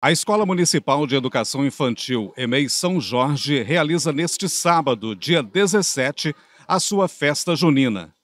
A Escola Municipal de Educação Infantil EMEI São Jorge realiza neste sábado, dia 17, a sua festa junina.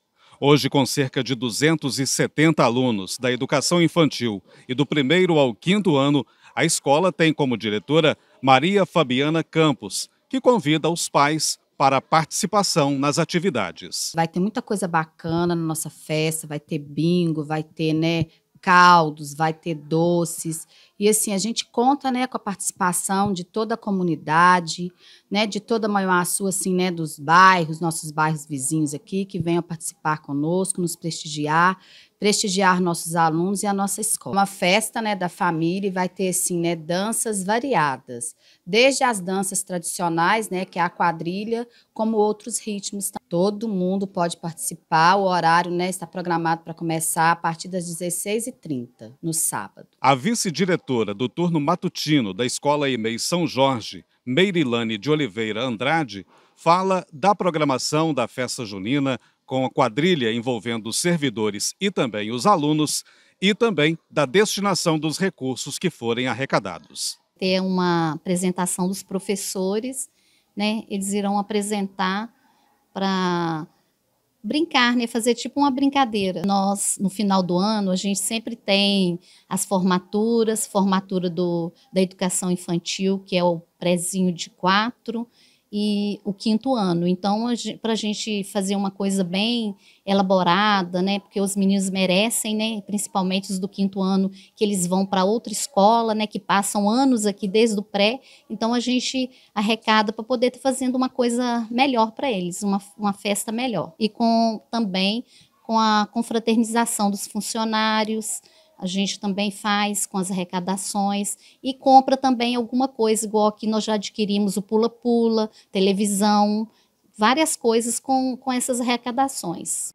Hoje, com cerca de 270 alunos da educação infantil e do primeiro ao quinto ano, a escola tem como diretora Maria Fabiana Campos, que convida os pais para participação nas atividades. Vai ter muita coisa bacana na nossa festa, vai ter bingo, vai ter né, caldos, vai ter doces. E assim, a gente conta, né, com a participação de toda a comunidade, né, de toda Manhuaçu, assim, né, dos bairros, nossos bairros vizinhos aqui, que venham participar conosco, nos prestigiar prestigiar nossos alunos e a nossa escola. Uma festa né, da família e vai ter assim, né, danças variadas, desde as danças tradicionais, né, que é a quadrilha, como outros ritmos. Todo mundo pode participar, o horário né, está programado para começar a partir das 16h30, no sábado. A vice-diretora do turno matutino da Escola EMEI São Jorge, Meirilane de Oliveira Andrade, fala da programação da festa junina com a quadrilha envolvendo os servidores e também os alunos e também da destinação dos recursos que forem arrecadados. Ter uma apresentação dos professores, né? Eles irão apresentar para brincar, né? Fazer tipo uma brincadeira. Nós, no final do ano, a gente sempre tem as formaturas, formatura do, da educação infantil, que é o prezinho de quatro, e o quinto ano. Então, para a gente fazer uma coisa bem elaborada, né, porque os meninos merecem, né, principalmente os do quinto ano, que eles vão para outra escola, né, que passam anos aqui desde o pré. Então, a gente arrecada para poder estar tá fazendo uma coisa melhor para eles, uma, uma festa melhor. E com também com a confraternização dos funcionários, a gente também faz com as arrecadações e compra também alguma coisa, igual aqui nós já adquirimos o pula-pula, televisão, várias coisas com, com essas arrecadações.